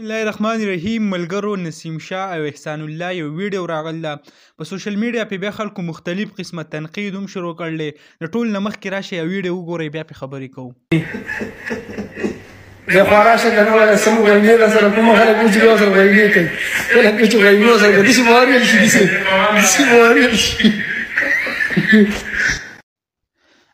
الله الرحمن الرحیم ملګرو نسیم شاه او احسان الله یو ویډیو راغله په سوشل میډیا په بیا خلکو مختلف قسمه تنقید هم شروع کړلې د ټول نمخ کې راشي یو ویډیو وګورئ بیا په خبرې کوو زه خو راشه د نور له سمو غوږی له سره کوم خلک چې یو سره غوږی کوي کله کې چې غوږی سره د شي واري شي د شي واري شي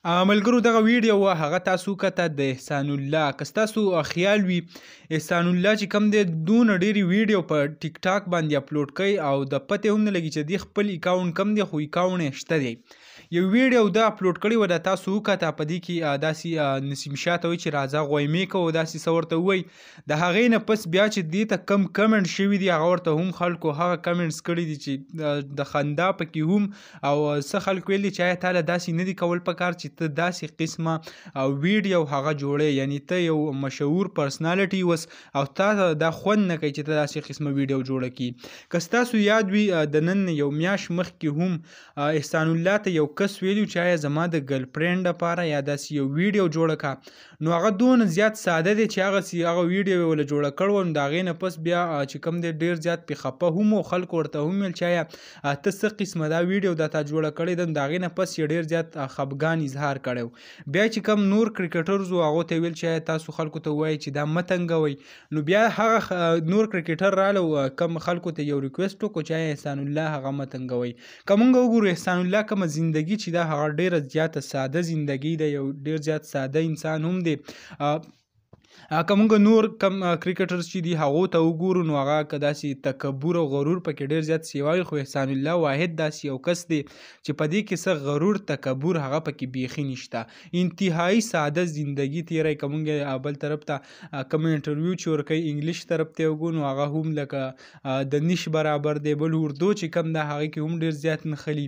ملګرو دغه ویډیو هغه تاسو کته د احسان الله کستاسو خیال وي احسان الله چې کم دی دون ډيري ویډیو په ټیک ټاک باندې اپلوډ کړي او د پته هم نه لګي چې د خپل اکاونټ کم دی خو اکاونټ شته دی یو ویډیو دا اپلوډ کړي و دا تاسو کته په دې کې داسي نسیم شاته وي چې راځه غویمې کو داسي سورته وي د هغې نه پس بیا چې دې ته کم کمنټ شوی دی هغه ورته هم خلکو هغه کمنټس کړي دي چې د خندا پکې هم او څه خلک ویلي چې آیا تاله داسي نه دی کول پکار چې ته داسې قسمه ویډیو هغه جوړې یعنی ته یو مشهور پرسنالټي وس او تاسو دا خوند نه کوي چې ته داسې قسمه ویډیو جوړه کی که تاسو یاد وي د نن یو میاش مخکې هم احسان الله ته یو کس ویلو چې آیا زما د ګرل فرند لپاره یا داسې یو ویډیو جوړه کا نو هغه دون زیات ساده دی چې هغه سی هغه ویډیو ول جوړه کړو نو دا غې نه پس بیا چې کم دی ډیر زیات په خپه هم خلکو ورته هم ویل چې آیا ته څه قسمه دا ویډیو د تا جوړه کړې ده نو دا غې نه پس ډیر زیات خپګان اظهار کار کړی بیا چې کم نور کرکټرز وو هغه ته ویل چې تاسو خلکو ته وایي چې دا متنګوي نو بیا هغه نور کرکټر رالو کم خلکو ته یو ریکوست وکړو چې احسان الله هغه متنګوي کومنګ وګورو احسان الله کوم زندگی چې دا هغه ډیره زیاته ساده زندگی دی یو ډیر زیات ساده انسان هم دی که موږ نور کم کرکټرز چې دي هغو ته وګورو نو هغه که داسې تکبر او غرور پکې ډیر زیات سیوای خو احسان الله واحد داسې یو کس دی چې په دې کې څه غرور تکبر هغه پکې بیخي نشته انتهایی ساده زندگی تیرې کومګه بل طرف ته کم انټرویو چې ورکې انګلیش طرف ته وګونو هغه هم لکه د نش برابر دی بل اردو چې کم د هغه کې هم ډیر زیات نخلی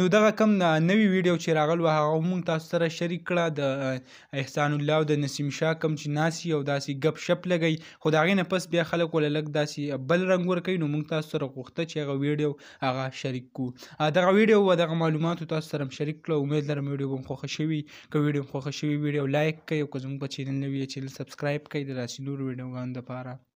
نو دغه کم نوی ویډیو چې راغل و هغه هم تاسو سره شریک کړه د احسان الله او د نسیم شاه کم چې ناسي او داسې غب شپ لګي خو دا غي نه پس بیا خلک ول لګ داسې بل رنگ ور کوي نو موږ تاسو سره غوښته چې هغه ویډیو هغه شریک کو دغه ویډیو و دغه معلومات تاسو سره شریک کړو امید لرم ویډیو به خوښ شوي که ویډیو خوښ شوي ویډیو لایک کړئ او که زموږ په چینل نوی چینل سبسکرایب کړئ د راسي نور ویډیوګانو لپاره